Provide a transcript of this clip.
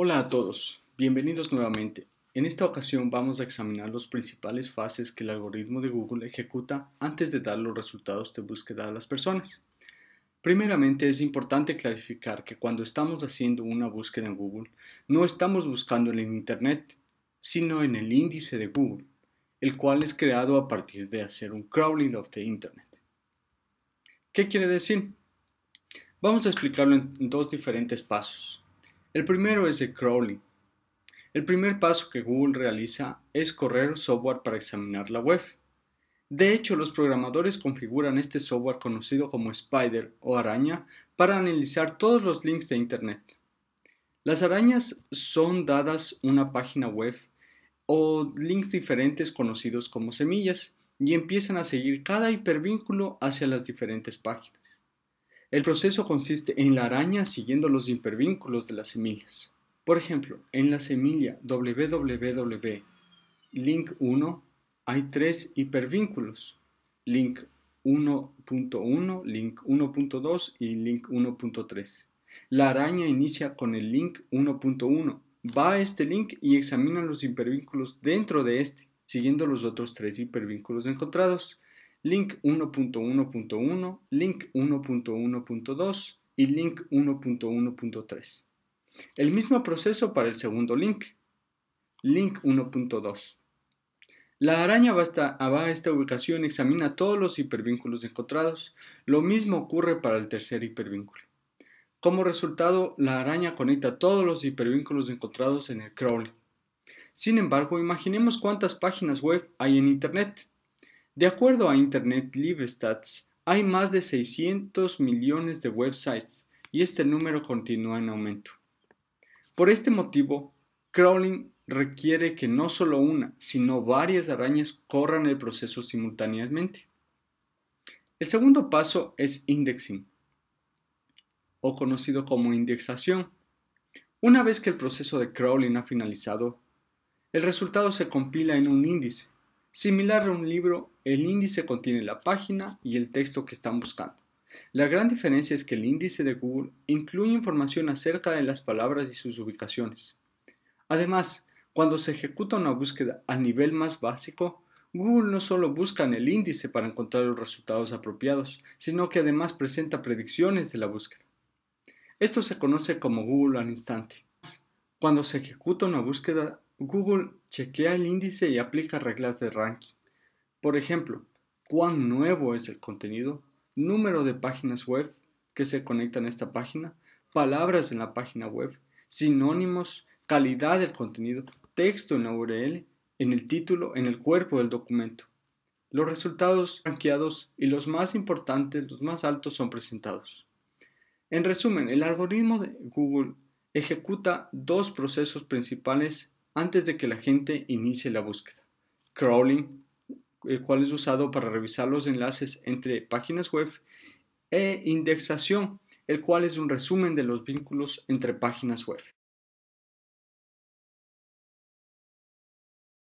Hola a todos, bienvenidos nuevamente. En esta ocasión vamos a examinar las principales fases que el algoritmo de Google ejecuta antes de dar los resultados de búsqueda a las personas. Primeramente es importante clarificar que cuando estamos haciendo una búsqueda en Google, no estamos buscando en Internet, sino en el índice de Google, el cual es creado a partir de hacer un crawling of the Internet. ¿Qué quiere decir? Vamos a explicarlo en dos diferentes pasos. El primero es el crawling. El primer paso que Google realiza es correr software para examinar la web. De hecho, los programadores configuran este software conocido como Spider o araña para analizar todos los links de Internet. Las arañas son dadas una página web o links diferentes conocidos como semillas y empiezan a seguir cada hipervínculo hacia las diferentes páginas. El proceso consiste en la araña siguiendo los hipervínculos de las semillas. Por ejemplo, en la semilla www link 1 hay tres hipervínculos, link 1.1, link 1.2 y link 1.3. La araña inicia con el link 1.1, va a este link y examina los hipervínculos dentro de este, siguiendo los otros tres hipervínculos encontrados. Link 1.1.1, Link 1.1.2 y Link 1.1.3. El mismo proceso para el segundo link, Link 1.2. La araña va a, esta ubicación examina todos los hipervínculos encontrados. Lo mismo ocurre para el tercer hipervínculo. Como resultado, la araña conecta todos los hipervínculos encontrados en el crawling. Sin embargo, imaginemos cuántas páginas web hay en Internet. De acuerdo a Internet Live Stats, hay más de 600 millones de websites y este número continúa en aumento. Por este motivo, crawling requiere que no solo una, sino varias arañas corran el proceso simultáneamente. El segundo paso es indexing, o conocido como indexación. Una vez que el proceso de crawling ha finalizado, el resultado se compila en un índice, Similar a un libro, el índice contiene la página y el texto que están buscando. La gran diferencia es que el índice de Google incluye información acerca de las palabras y sus ubicaciones. Además, cuando se ejecuta una búsqueda a nivel más básico, Google no solo busca en el índice para encontrar los resultados apropiados, sino que además presenta predicciones de la búsqueda. Esto se conoce como Google al instante. Cuando se ejecuta una búsqueda Google chequea el índice y aplica reglas de ranking. Por ejemplo, cuán nuevo es el contenido, número de páginas web que se conectan a esta página, palabras en la página web, sinónimos, calidad del contenido, texto en la URL, en el título, en el cuerpo del documento. Los resultados rankeados y los más importantes, los más altos, son presentados. En resumen, el algoritmo de Google ejecuta dos procesos principales antes de que la gente inicie la búsqueda. Crawling, el cual es usado para revisar los enlaces entre páginas web, e indexación, el cual es un resumen de los vínculos entre páginas web.